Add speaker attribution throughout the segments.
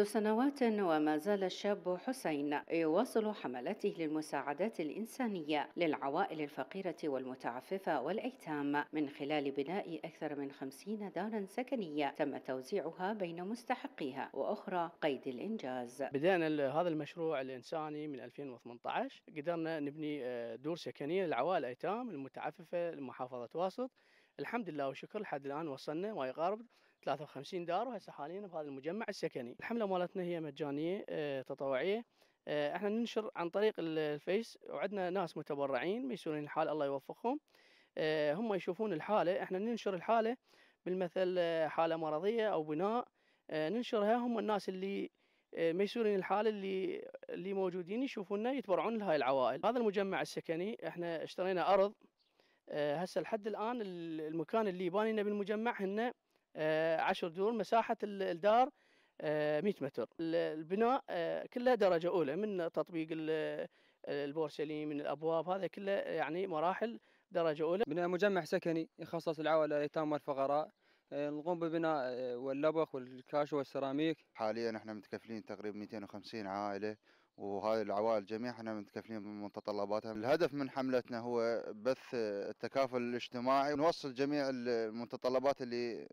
Speaker 1: منذ سنوات وما زال الشاب حسين يواصل حملاته للمساعدات الإنسانية للعوائل الفقيرة والمتعففة والأيتام من خلال بناء أكثر من خمسين دارا سكنية تم توزيعها بين مستحقيها وأخرى قيد الإنجاز بدأنا هذا المشروع
Speaker 2: الإنساني من 2018 قدرنا نبني آه، دور سكنية للعوائل الأيتام المتعففة لمحافظة واسط الحمد لله وشكر لحد الآن وصلنا ما 53 دار وهسه حاليا بهذا المجمع السكني الحمله مالتنا هي مجانيه آه، تطوعيه آه، احنا ننشر عن طريق الفيس وعندنا ناس متبرعين ميسورين الحال الله يوفقهم آه، هم يشوفون الحاله احنا ننشر الحاله بالمثل حاله مرضيه او بناء ننشرها هم الناس اللي ميسورين الحاله اللي اللي موجودين يشوفونا يتبرعون لهاي العوائل هذا المجمع السكني احنا اشترينا ارض هسه لحد الان المكان اللي يبانينا بالمجمع هن 10 آه، دور مساحه الدار 100 آه، متر البناء آه، كله درجه اولى من تطبيق البورسلين من
Speaker 3: الابواب هذا كله يعني مراحل درجه اولى بناء مجمع سكني يخصص العوائل الايتام والفقراء نقوم ببناء واللبخ والكاش والسيراميك حاليا احنا متكفلين تقريبا 250 عائله وهاي العوائل جميع احنا متكفلين بمتطلباتها الهدف من حملتنا هو بث التكافل الاجتماعي ونوصل جميع المتطلبات اللي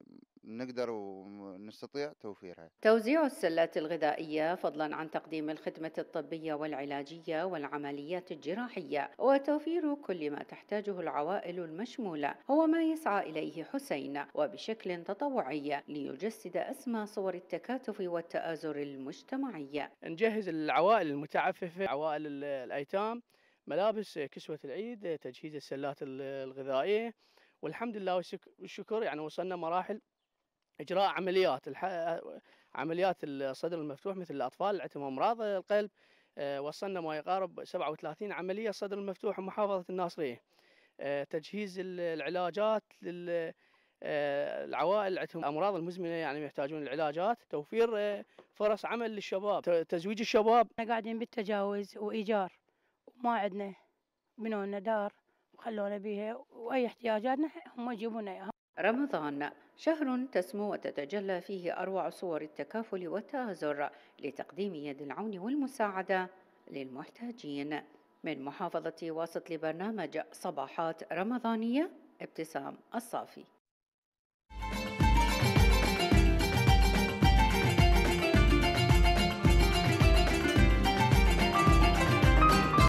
Speaker 3: نقدر ونستطيع توفيرها.
Speaker 1: توزيع السلات الغذائيه فضلا عن تقديم الخدمه الطبيه والعلاجيه والعمليات الجراحيه وتوفير كل ما تحتاجه العوائل المشموله هو ما يسعى اليه حسين وبشكل تطوعي ليجسد اسمى صور التكاتف والتآزر المجتمعي.
Speaker 2: نجهز العوائل المتعففه، عوائل الايتام ملابس كسوة العيد تجهيز السلات الغذائية والحمد لله والشكر يعني وصلنا مراحل اجراء عمليات الح... عمليات الصدر المفتوح مثل الاطفال اللي عندهم امراض القلب آه، وصلنا ما يقارب 37 عمليه صدر المفتوح بمحافظه الناصريه آه، تجهيز العلاجات لل آه، العوائل اللي عندهم امراض المزمنه يعني يحتاجون العلاجات توفير فرص عمل للشباب تزويج الشباب
Speaker 1: احنا قاعدين بالتجاوز وايجار وما عندنا بنونا دار وخلونا بيها واي احتياجاتنا هم يجيبونا اياها رمضان شهر تسمو وتتجلى فيه أروع صور التكافل والتآزر لتقديم يد العون والمساعدة للمحتاجين من محافظة واسط لبرنامج صباحات رمضانية ابتسام الصافي